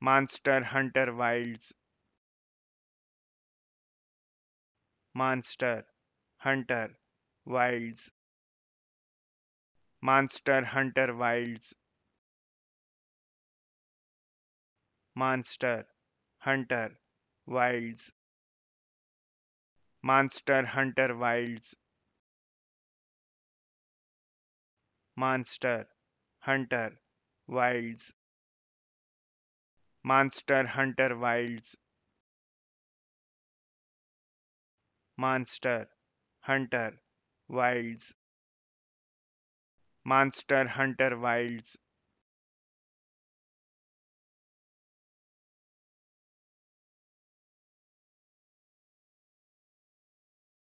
Monster Hunter Wilds Monster Hunter Wilds Monster Hunter Wilds Monster Hunter Wilds Monster Hunter Wilds Monster Hunter Wilds Monster Hunter Wilds Monster Hunter Wilds Monster Hunter Wilds